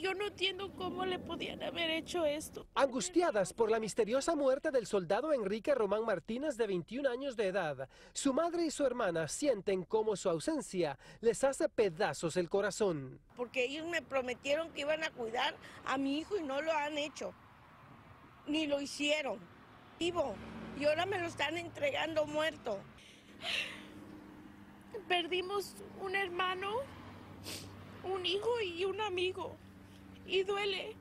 yo no entiendo cómo le podían haber hecho esto. Angustiadas por la misteriosa muerte del soldado Enrique Román Martínez de 21 años de edad, su madre y su hermana sienten cómo su ausencia les hace pedazos el corazón. Porque ellos me prometieron que iban a cuidar a mi hijo y no lo han hecho. Ni lo hicieron. Vivo. Y ahora me lo están entregando muerto. Perdimos un hermano, un hijo y un amigo y duele.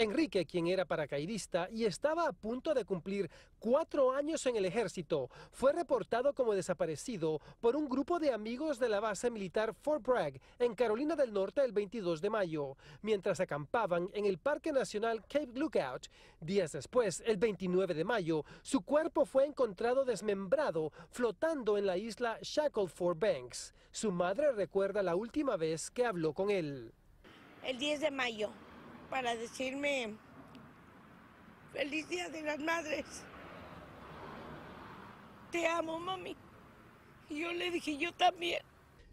Enrique, quien era paracaidista y estaba a punto de cumplir cuatro años en el ejército, fue reportado como desaparecido por un grupo de amigos de la base militar Fort Bragg en Carolina del Norte el 22 de mayo, mientras acampaban en el Parque Nacional Cape Lookout. Días después, el 29 de mayo, su cuerpo fue encontrado desmembrado flotando en la isla Shackleford Banks. Su madre recuerda la última vez que habló con él el 10 de mayo para decirme feliz día de las madres. Te amo, mami. yo le dije, yo también.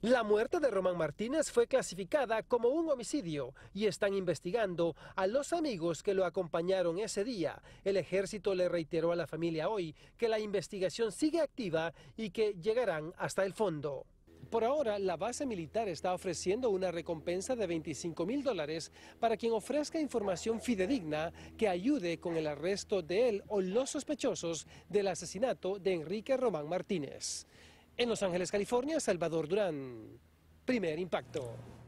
La muerte de Román Martínez fue clasificada como un homicidio y están investigando a los amigos que lo acompañaron ese día. El ejército le reiteró a la familia hoy que la investigación sigue activa y que llegarán hasta el fondo. Por ahora, la base militar está ofreciendo una recompensa de 25 mil dólares para quien ofrezca información fidedigna que ayude con el arresto de él o los sospechosos del asesinato de Enrique Román Martínez. En Los Ángeles, California, Salvador Durán. Primer impacto.